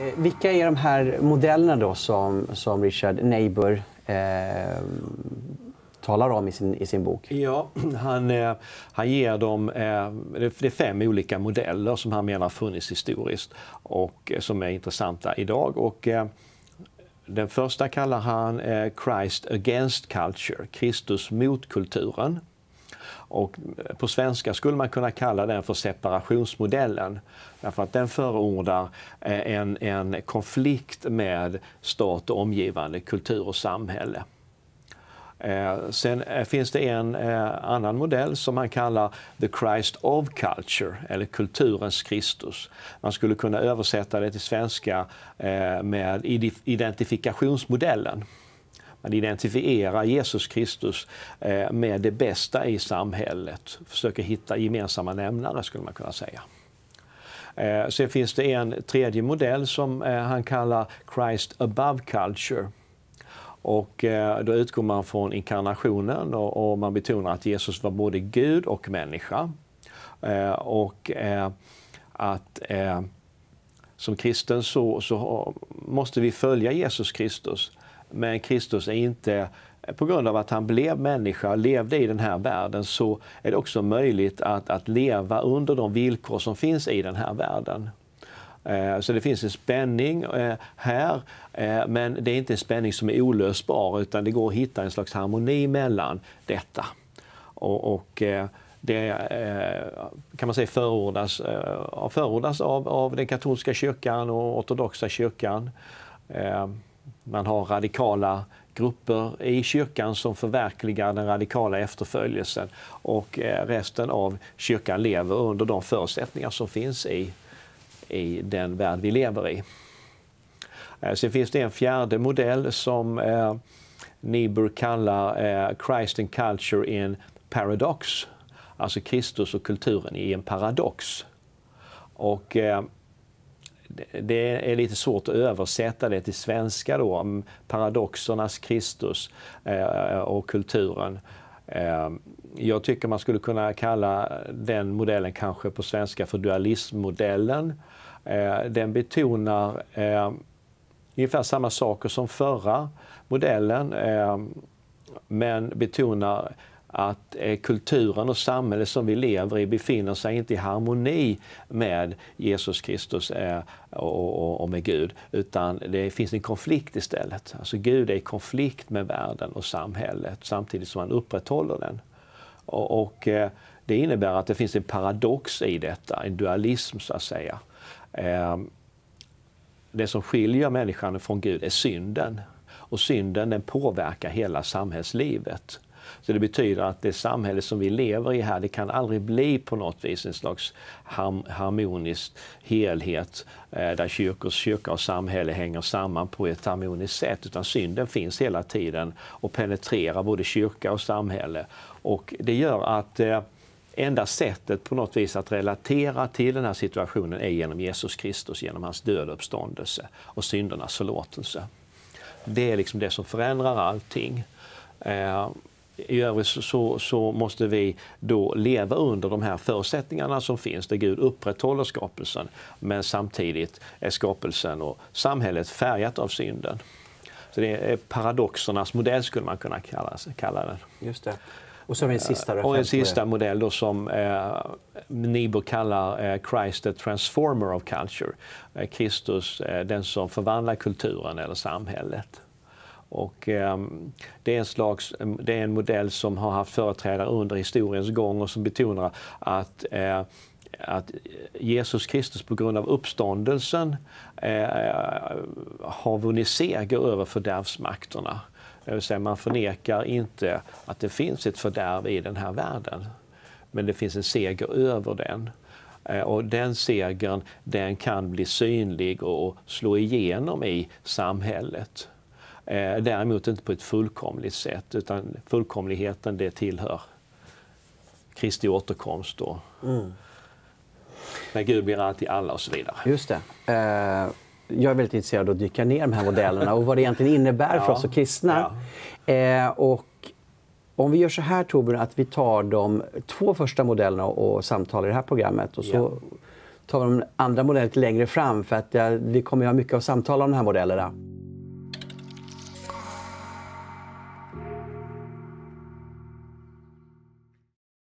Eh, vilka är de här modellerna då som, som Richard Neighbor eh, talar om i sin, i sin bok? Ja, han, eh, han ger dem... Eh, det är fem olika modeller som han menar funnits historiskt och eh, som är intressanta idag. Och, den första kallar han Christ against culture, Kristus mot kulturen. Och på svenska skulle man kunna kalla den för separationsmodellen. Därför att den förordar eh, en, en konflikt med stat och omgivande kultur och samhälle. Eh, sen eh, finns det en annan modell som man kallar the Christ of culture, eller kulturens Kristus. Man skulle kunna översätta det till svenska med identifikationsmodellen. Man identifierar Jesus Kristus eh, med det bästa i samhället. Försöker hitta gemensamma nämnare skulle man kunna säga. Eh, sen finns det en tredje modell som eh, han kallar Christ above culture. Och då utgår man från inkarnationen och man betonar att Jesus var både Gud och människa. Och att som kristen så, så måste vi följa Jesus Kristus. Men Kristus är inte på grund av att han blev människa och levde i den här världen så är det också möjligt att, att leva under de villkor som finns i den här världen. Eh, så det finns en spänning eh, här, eh, men det är inte en spänning som är olösbar utan det går att hitta en slags harmoni mellan detta. Och, och det kan man säga förordas, förordas av, av den katolska kyrkan och ortodoxa kyrkan. Man har radikala grupper i kyrkan som förverkligar den radikala efterföljelsen och eh, resten av kyrkan lever under de förutsättningar som finns i, i den värld vi lever i. Eh, sen finns det en fjärde modell som eh, Niebuhr kallar eh, Christ and Culture in Paradox, alltså Kristus och kulturen i en paradox. Och, eh, det är lite svårt att översätta det till svenska då, om paradoxernas Kristus eh, och kulturen. Eh, jag tycker man skulle kunna kalla den modellen kanske på svenska för dualismmodellen. Eh, den betonar ungefär samma saker som förra modellen, men betonar att eh, kulturen och samhället som vi lever i befinner sig inte i harmoni med Jesus Kristus eh, och med Gud, utan det finns en konflikt istället. Alltså Gud är i konflikt med världen och samhället samtidigt som han upprätthåller den. Och eh, det innebär att det finns en paradox i detta, en dualism så att säga. Ehm, det som skiljer människan från Gud är synden. Och synden den påverkar hela samhällslivet. Så det betyder att det samhälle som vi lever i här, det kan aldrig bli på något vis en slags harmonisk helhet eh, där kyrkor, kyrka och samhälle hänger samman på ett harmoniskt sätt. Utan synden finns hela tiden och penetrerar både kyrka och samhälle. Och det gör att eh, enda sättet på något vis att relatera till den här situationen är genom Jesus Kristus, genom hans död och uppståndelse och syndernas förlåtelse. Det är liksom det som förändrar allting. Eh, i övrigt så, så, måste vi då leva under de här förutsättningarna som finns där Gud upprätthåller skapelsen men samtidigt är skapelsen och samhället färgat av synden. Så det är paradoxernas modell skulle man kunna kalla, kalla den. Just det. Och som en sista referens. Eh, och en sista modell då som eh, Niebuhr kallar eh, Christ the transformer of culture. Eh, Kristus, eh, den som förvandlar kulturen eller samhället. Och, eh, det, är en slags, ehm, det är en modell som har haft företrädare under historiens gång och som betonar att eh, att Jesus Kristus på grund av uppståndelsen eh, eh, har vunnit seger över fördärvsmakterna. Det vill säga man förnekar inte att det finns ett fördärv i den här världen. Men det finns en seger över den. Eh, och den segern den kan bli synlig och slå igenom i samhället. Eh, däremot inte på ett fullkomligt sätt, utan fullkomligheten det tillhör Kristi återkomst och mm. när Gud blir allt i alla och så vidare. Just det. Eh jag är väldigt intresserad av att dyka ner i de här modellerna och vad det egentligen innebär för ja, oss som kristna. Ja. Eh, och om vi gör så här Torbjörn, att vi tar de två första modellerna och samtalar i det här programmet och så ja. tar vi de andra modellerna lite längre fram för att eh, vi kommer att ha mycket att samtala om de här modellerna.